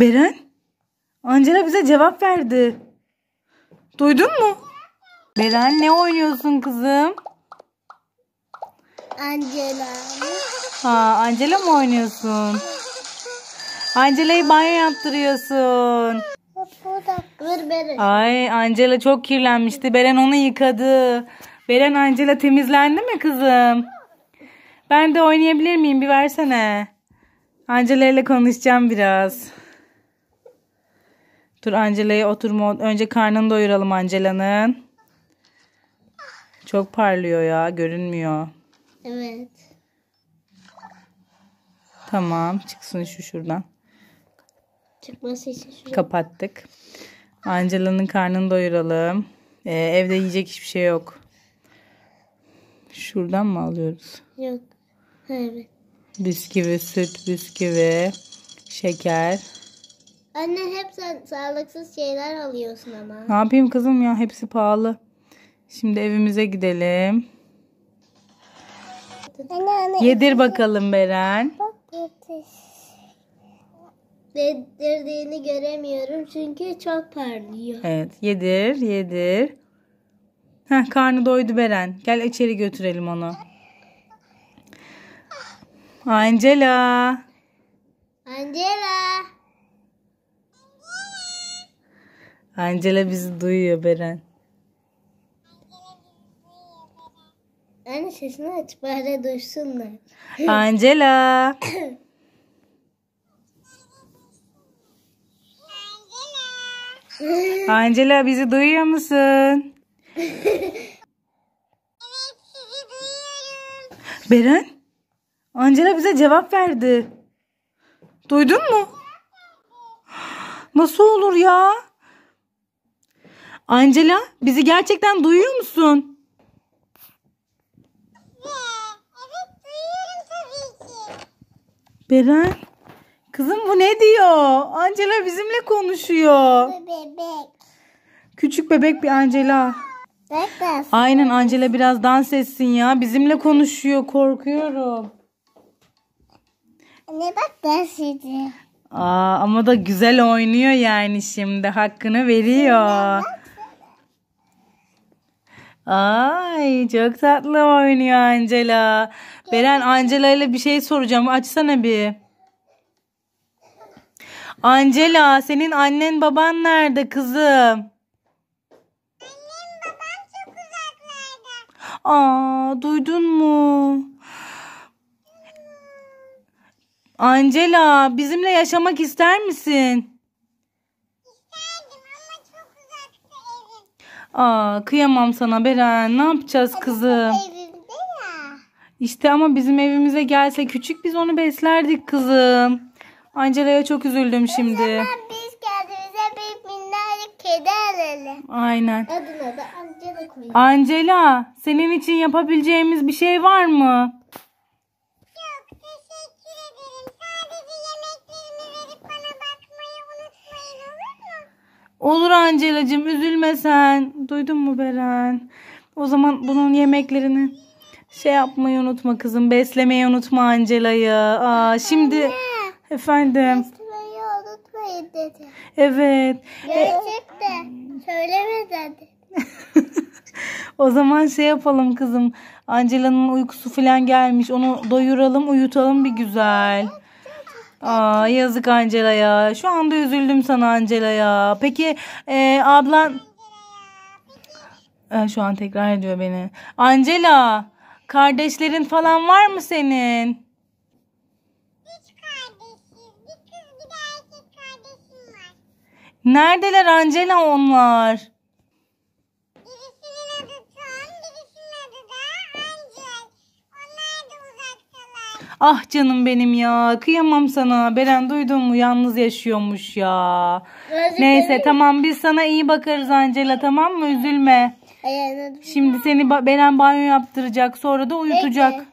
Beren, Angela bize cevap verdi. Duydun mu? Beren ne oynuyorsun kızım? Angela. Ha, Angela mı oynuyorsun? Angela'yı banyo yaptırıyorsun. Ay Angela çok kirlenmişti. Beren onu yıkadı. Beren Angela temizlendi mi kızım? Ben de oynayabilir miyim? Bir versene. Angela ile konuşacağım biraz. Dur Angela'ya oturma. Önce karnını doyuralım Angela'nın. Çok parlıyor ya. Görünmüyor. Evet. Tamam. Çıksın şu şuradan. Çıkması için şu. Kapattık. Angela'nın karnını doyuralım. Ee, evde yiyecek hiçbir şey yok. Şuradan mı alıyoruz? Yok. hayır. Bisküvi, süt, bisküvi, şeker. Anne hep sen sağlıksız şeyler alıyorsun ama. Ne yapayım kızım ya hepsi pahalı. Şimdi evimize gidelim. Anne, anne, Yedir bakalım Beren. Bak yetiş. Yedirdiğini göremiyorum çünkü çok parlıyor. Evet yedir yedir. Heh, karnı doydu Beren. Gel içeri götürelim onu. Angela. Angela. Angela bizi duyuyor Beren. Anne sesini aç bari duysunlar. Angela. Angela bizi duyuyor musun? Beren? Angela bize cevap verdi. Duydun mu? Nasıl olur ya? Angela bizi gerçekten duyuyor musun? Evet duyuyorum tabii ki. Beren. Kızım bu ne diyor? Angela bizimle konuşuyor. Bebek. Küçük bebek bir Angela. Bebek. Aynen Angela biraz dans etsin ya. Bizimle konuşuyor. Korkuyorum. Ne bak dans ediyor. Aa, ama da güzel oynuyor yani şimdi. Hakkını veriyor. Ay çok tatlı oynuyor Angela. Beren Angela ile bir şey soracağım. Açsana bir. Angela senin annen baban nerede kızım? Annem babam çok uzaklarda. Aa duydun mu? Angela bizimle yaşamak ister misin? Aa, kıyamam sana Beren. Ne yapacağız kızım? İşte ama bizim evimize gelse küçük biz onu beslerdik kızım. Angela'ya çok üzüldüm şimdi. biz kendimize bir minnacık kedi alalım. Aynen. Adına da Angela koyalım. Angela senin için yapabileceğimiz bir şey var mı? Olur Angela'cığım üzülme sen. Duydun mu Beren? O zaman bunun yemeklerini şey yapmayı unutma kızım. Beslemeyi unutma Angela'yı. Aa, şimdi Anne. efendim. Beslemeyi unutmayın dedi. Evet. Gerçekte de söyleme dedi. o zaman şey yapalım kızım. Ancelanın uykusu falan gelmiş. Onu doyuralım uyutalım bir güzel. Aa yazık Angela ya. Şu anda üzüldüm sana Angela ya. Peki e, ablan... şu an tekrar ediyor beni. Angela kardeşlerin falan var mı senin? Neredeler Angela onlar? Ah canım benim ya. Kıyamam sana. Beren duydun mu? Yalnız yaşıyormuş ya. Özür Neyse tamam biz sana iyi bakarız Angela tamam mı? Üzülme. Şimdi seni Beren banyo yaptıracak. Sonra da uyutacak. Peki.